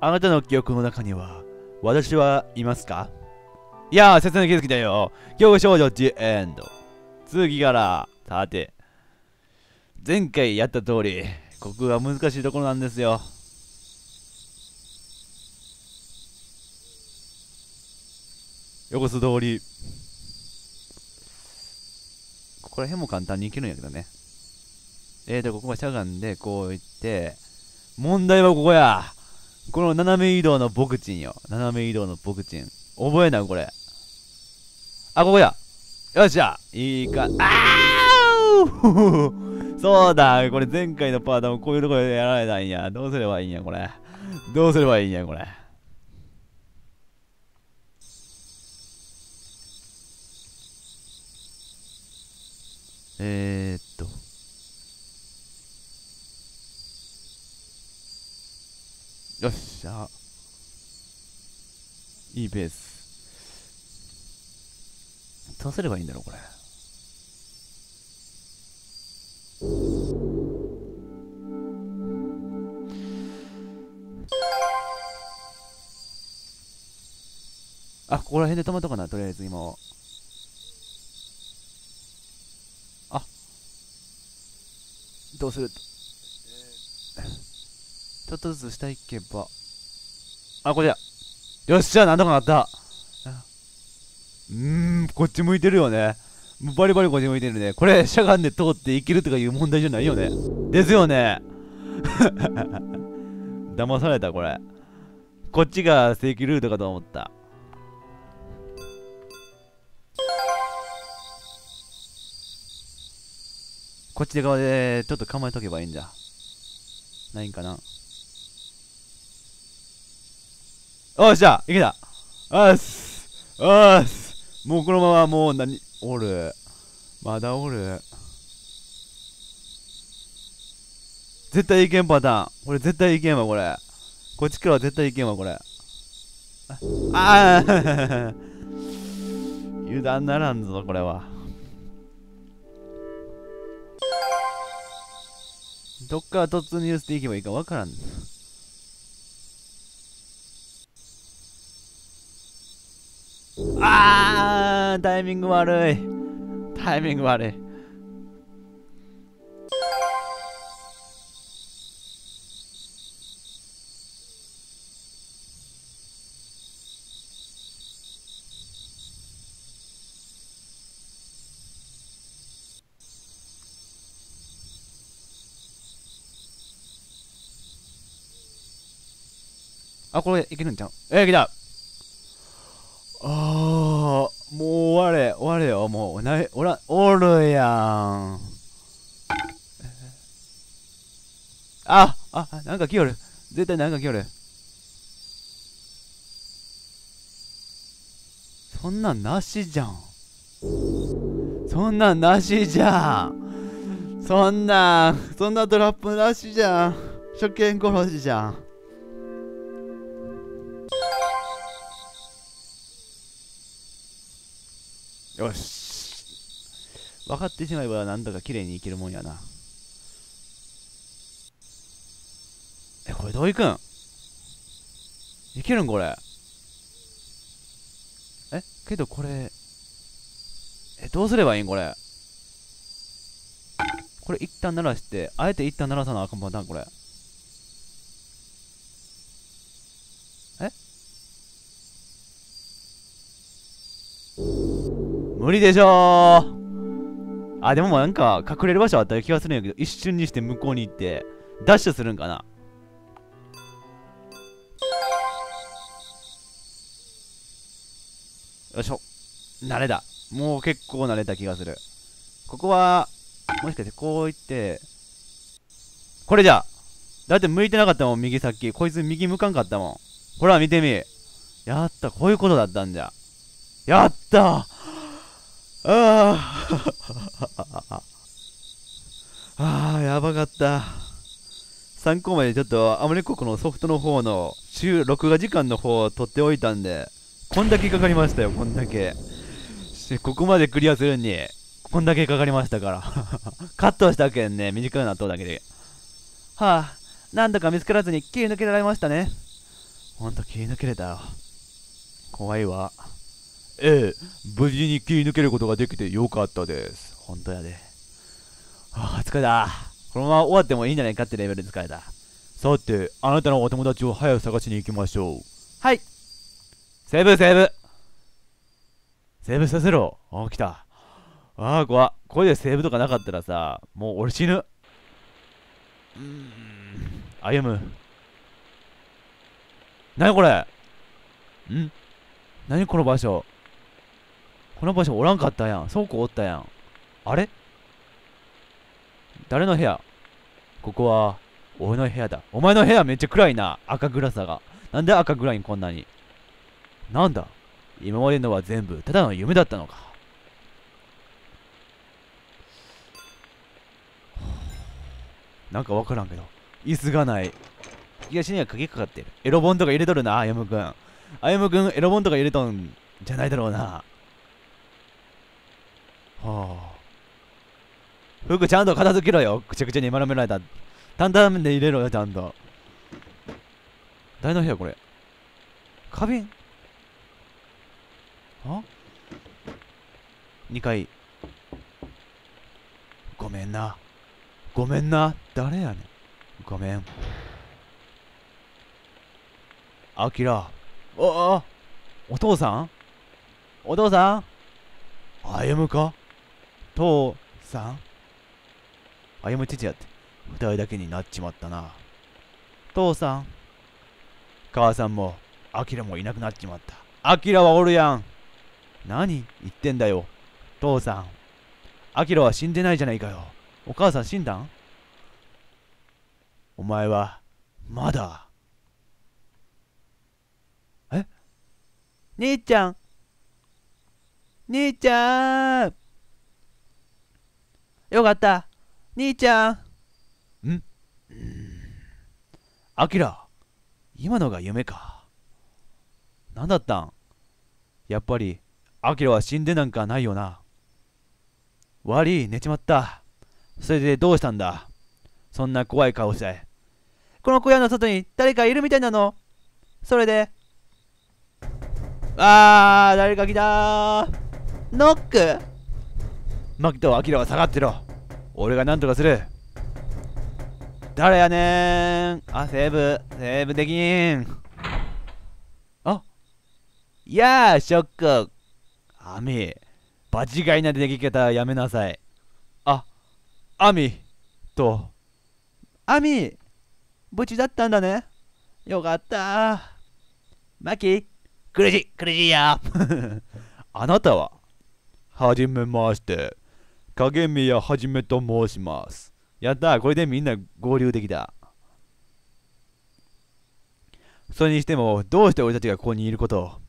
あなたの記憶の中には、私はいますかいや説明な気づきだよ。日憶少女 t e n d から、さて。前回やった通り、ここが難しいところなんですよ。横す通り。ここら辺も簡単に行けるんやけどね。えーと、ここはしゃがんで、こう行って、問題はここやこの斜め移動のボクチンよ。斜め移動のボクチン。覚えな、これ。あ、ここや。よっしゃ。いいか、あーそうだ。これ前回のパートもこういうところでやられたんや。どうすればいいんや、これ。どうすればいいんや、これ。えー、っと。よっしゃいいベースどうすればいいんだろうこれあここら辺で止まっとかなとりあえず今はあどうするちょっとずつ下行けば。あ、これだ。よっしゃ、なんとかなった。うーん、こっち向いてるよね。バリバリこっち向いてるね。これ、しゃがんで通っていけるとかいう問題じゃないよね。ですよね。騙された、これ。こっちが正規ルートかと思った。こっち側でちょっと構えとけばいいんじゃ。ないんかな。よっしゃいけたあっすあっすもうこのままもう何おるまだおる絶対いけんパターンこれ絶対いけんわこれこっちからは絶対いけんわこれああ 油断ならんぞこれはどっから突入していけばいいかわからんあータイミング悪いタイミング悪いあこれいけるんちゃうえー、来たああ、もう終われ、終われよ、もう、なおら、おるやん。あ、あ、なんか来よる。絶対なんか来よる。そんなんなしじゃん。そんなんなしじゃん。そんな、そんなトラップなしじゃん。初見殺しじゃん。よし分かってしまえばなんだか綺麗にいけるもんやなえこれどういくんいけるんこれえけどこれえどうすればいいんこれこれ一旦鳴らしてあえて一旦鳴らさなあかんパターンこれ無理でしょうあ、でもなんか隠れる場所あった気がするんやけど、一瞬にして向こうに行って、ダッシュするんかなよいしょ。慣れだ。もう結構慣れた気がする。ここは、もしかしてこう行って、これじゃだって向いてなかったもん、右さっき。こいつ右向かんかったもん。ほら、見てみ。やった、こういうことだったんじゃ。やったーあ ああやばかった参考までちょっとアムレコクのソフトの方の収録画時間の方を取っておいたんでこんだけかかりましたよこんだけここまでクリアするにこんだけかかりましたから カットしたけんね短くなっただけではあなんだか見つからずに切り抜けられましたねほんと切り抜けれたよ怖いわええ、無事に切り抜けることができてよかったです。本当やで。ああ、疲れた。このまま終わってもいいんじゃないかってレベルで疲れた。さて、あなたのお友達を早く探しに行きましょう。はい。セーブ、セーブ。セーブさせろ。あ、来た。ああ、怖これでセーブとかなかったらさ、もう俺死ぬ。うん。歩む。なにこれん何この場所この場所おらんかったやん。倉庫おったやん。あれ誰の部屋ここは、俺の部屋だ。お前の部屋めっちゃ暗いな。赤暗さが。なんで赤暗いんこんなに。なんだ今までのは全部、ただの夢だったのか。なんかわからんけど。椅子がない。東には鍵かかってる。エロ本とか入れとるな、あやむくん。あやむくん、エロ本とか入れとんじゃないだろうな。はあ服ちゃんと片付けろよくちゃくちゃに丸められた担々麺で入れろよちゃんと誰の部屋これ花瓶あ2階ごめんなごめんな誰やねんごめんあきらおおお父さんお父さん歩むか父さん歩ちちやって、二人だけになっちまったな。父さん母さんも、アキラもいなくなっちまった。アキラはおるやん何言ってんだよ。父さん。アキラは死んでないじゃないかよ。お母さん死んだんお前は、まだ。え姉ちゃん姉ちゃんよかった兄ちゃんんあきら今のが夢か何だったんやっぱりあきらは死んでなんかないよな悪い寝ちまったそれでどうしたんだそんな怖い顔してこの小屋の外に誰かいるみたいなのそれであー誰か来たノックマキとアキラは下がってろ俺が何とかする誰やねんあセーブセーブできんあいやあショックアミ場違いな出来方やめなさいあアミとアミ無事だったんだねよかったマキ苦しい苦しいよあなたははじめまして影宮はじめと申します。やったこれでみんな合流できた。それにしても、どうして俺たちがここにいること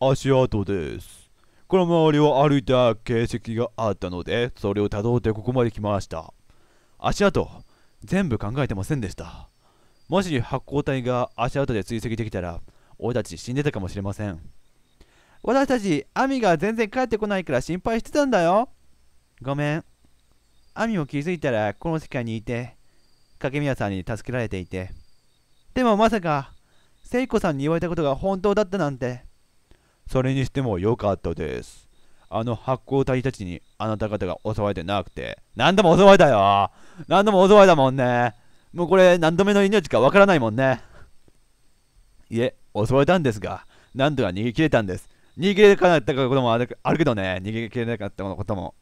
足跡です。この周りを歩いた形跡があったので、それをたどってここまで来ました。足跡、全部考えてませんでした。もし発光体が足跡で追跡できたら、俺たち死んでたかもしれません。私たち、アミが全然帰ってこないから心配してたんだよ。ごめん。アミも気づいたらこの世界にいて、影宮さんに助けられていて。でもまさか、聖子さんに言われたことが本当だったなんて。それにしても良かったです。あの発光体たちにあなた方が襲われてなくて。何度も襲われたよ何度も襲われたもんねもうこれ何度目の命かわからないもんね。いえ、襲われたんですが、なんとか逃げ切れたんです。逃げ切れなかったこともあるけどね、逃げ切れなかったことも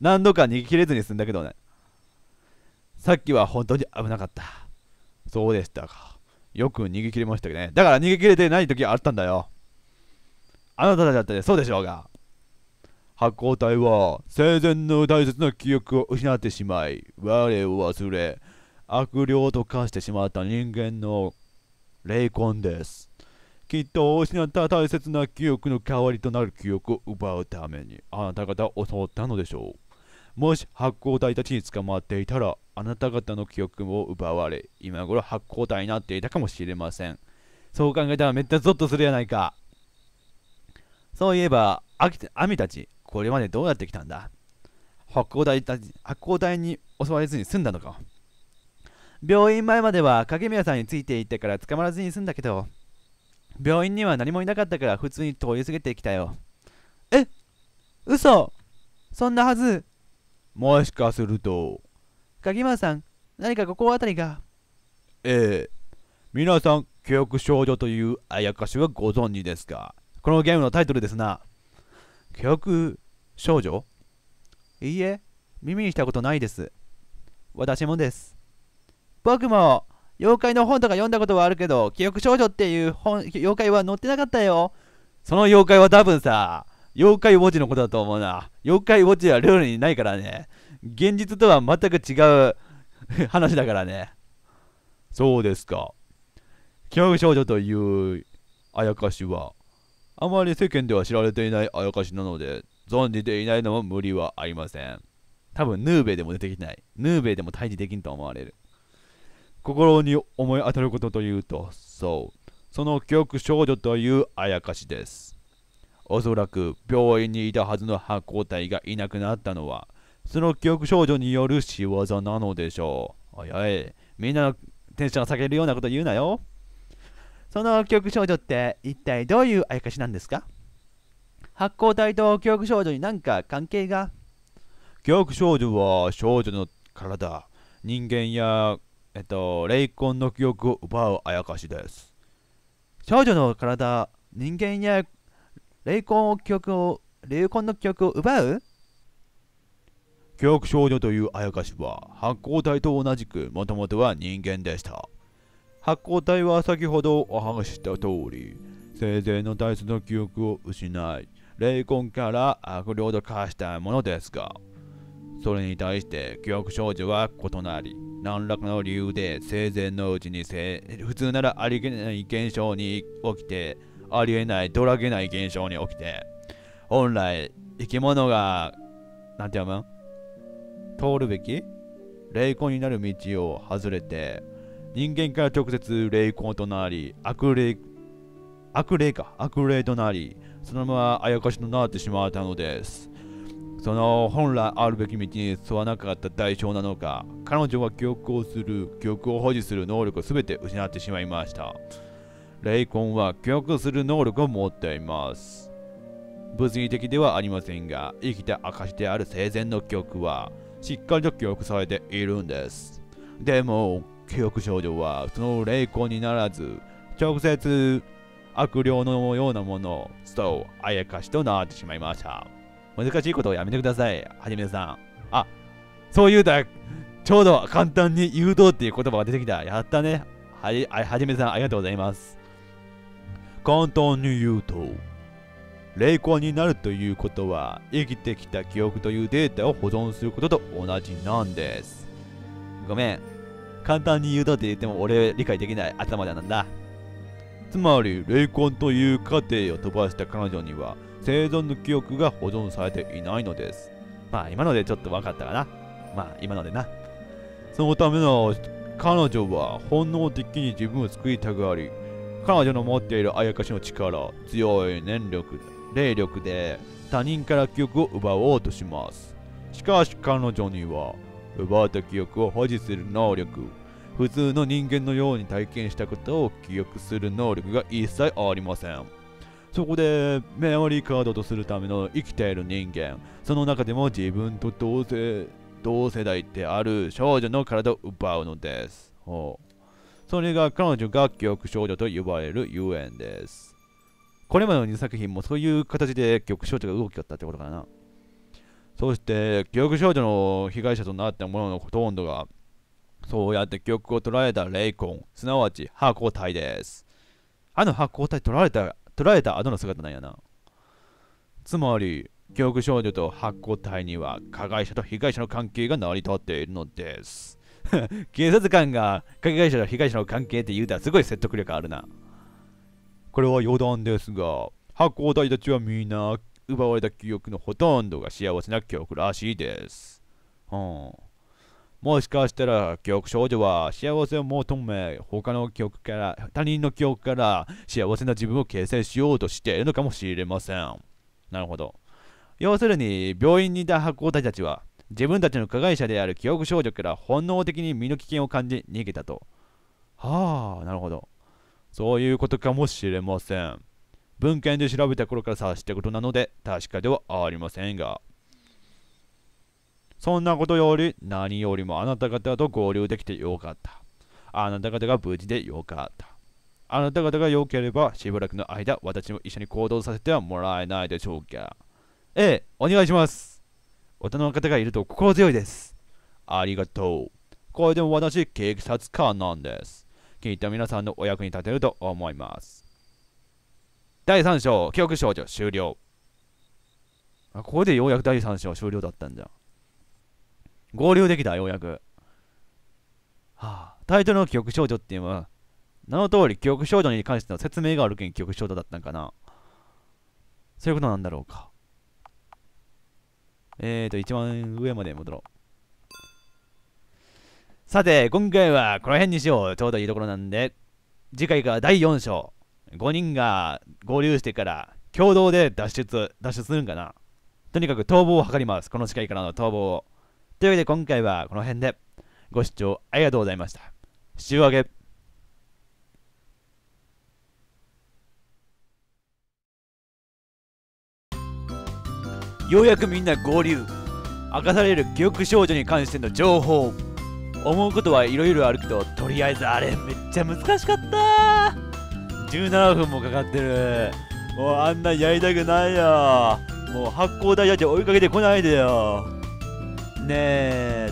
何度か逃げ切れずに済んだけどね。さっきは本当に危なかった。そうでしたか。よく逃げ切れましたけどね。だから逃げ切れてない時あったんだよ。あなたたちだってそうでしょうが。発光体は生前の大切な記憶を失ってしまい、我を忘れ、悪霊と化してしまった人間の霊魂です。きっと失った大切な記憶の代わりとなる記憶を奪うためにあなた方を襲ったのでしょう。もし発光体たちに捕まっていたら、あなた方の記憶も奪われ、今頃発光体になっていたかもしれません。そう考えたらめっちゃゾッとするやないか。そういえば、アアミたち、これまでどうやってきたんだ発光体たち、発光体に襲われずに済んだのか。病院前までは影宮さんについていってから捕まらずに済んだけど、病院には何もいなかったから普通に通り過ぎてきたよ。え嘘そんなはずもしかすると鍵間さん何か心当たりがええ皆さん記憶少女というあやかしはご存知ですかこのゲームのタイトルですな記憶少女いいえ耳にしたことないです私もです僕も妖怪の本とか読んだことはあるけど記憶少女っていう本妖怪は載ってなかったよその妖怪は多分さ妖怪ウォッチのことだと思うな。妖怪ウォッチはルールにないからね。現実とは全く違う 話だからね。そうですか。キャ少女というあやかしは、あまり世間では知られていないあやかしなので、存じていないのも無理はありません。多分、ヌーベでも出てきない。ヌーベでも退治できんと思われる。心に思い当たることというと、そう。その記憶少女というあやかしです。おそらく病院にいたはずの発光体がいなくなったのは、その記憶症状による仕業なのでしょう。おいおい、みんなのテンションが下げるようなこと言うなよ。その記憶症状って一体どういうあやかしなんですか発光体と記憶症状に何か関係が記憶症状は少女の体、人間や、えっと、霊魂の記憶を奪うあやかしです。少女の体、人間や霊魂の記憶を、霊魂の記憶を奪う記憶少女というあやかしは発光体と同じくもともとは人間でした。発光体は先ほどお話しした通り、生前の体質の記憶を失い、霊魂から悪霊と化したものですが、それに対して記憶少女は異なり、何らかの理由で生前のうちに普通ならありげない現象に起きてありえないドラげない現象に起きて本来生き物が何て読む通るべき霊魂になる道を外れて人間から直接霊魂となり悪霊悪霊か悪霊となりそのままあやかしとなってしまったのですその本来あるべき道に沿わなかった代償なのか彼女は記憶をする記憶を保持する能力を全て失ってしまいました霊魂は記憶する能力を持っています。物理的ではありませんが、生きた証である生前の記憶は、しっかりと記憶されているんです。でも、記憶症状は、その霊魂にならず、直接悪霊のようなもの、そう、あやかしとなってしまいました。難しいことをやめてください、はじめさん。あ、そう言うたら、ちょうど簡単に誘導っていう言葉が出てきた。やったね。ははじめさん、ありがとうございます。簡単に言うと霊魂になるということは生きてきた記憶というデータを保存することと同じなんですごめん簡単に言うとって言っても俺理解できない頭だなんだつまり霊魂という過程を飛ばした彼女には生存の記憶が保存されていないのですまあ今のでちょっと分かったかなまあ今のでなそのための彼女は本能的に自分を救いたがり彼女の持っているあやかしの力、強い念力、霊力で他人から記憶を奪おうとします。しかし彼女には、奪った記憶を保持する能力、普通の人間のように体験したことを記憶する能力が一切ありません。そこでメモリーカードとするための生きている人間、その中でも自分と同世同世代である少女の体を奪うのです。それが彼女が記憶少女と呼ばれるゆえんです。これまでの2作品もそういう形で記憶少女が動きよったってことかな。そして、記憶少女の被害者となった者のほとんどが、そうやって記憶を捉えた霊魂、すなわち発光体です。あの発光体取られた、取られた後の姿なんやな。つまり、記憶少女と発光体には加害者と被害者の関係が成り立っているのです。警察官が加害者と被害者の関係って言うたらすごい説得力あるな。これは余談ですが、発行隊たちはみんな奪われた記憶のほとんどが幸せな記憶らしいです。うん、もしかしたら記憶少女は幸せを求め、他の記憶から、他人の記憶から幸せな自分を形成しようとしているのかもしれません。なるほど。要するに、病院にいた発行隊たちは、自分たちの加害者である記憶少女から本能的に身の危険を感じ逃げたと。はあ、なるほど。そういうことかもしれません。文献で調べた頃から察したことなので、確かではありませんが。そんなことより何よりもあなた方と合流できてよかった。あなた方が無事でよかった。あなた方が良ければしばらくの間私も一緒に行動させてはもらえないでしょうか。ええ、お願いします。大人の方がいると心強いです。ありがとう。これでも私、警察官なんです。きっと皆さんのお役に立てると思います。第3章、記憶少女終了。あ、ここでようやく第3章終了だったんじゃん。合流できた、ようやく。はあ、タイトルの記憶少女っていうのは、名の通り記憶少女に関しての説明があるけん記憶少女だったんかな。そういうことなんだろうか。えーと、一番上まで戻ろう。さて、今回はこの辺にしよう。ちょうどいいところなんで、次回が第4章。5人が合流してから共同で脱出、脱出するんかな。とにかく逃亡を図ります。この司会からの逃亡を。というわけで今回はこの辺でご視聴ありがとうございました。週明け。ようやくみんな合流明かされる記憶少女に関しての情報思うことはいろいろあるけどとりあえずあれめっちゃ難しかった17分もかかってるもうあんなやりたくないよもう発光台だっ追いかけてこないでよねえ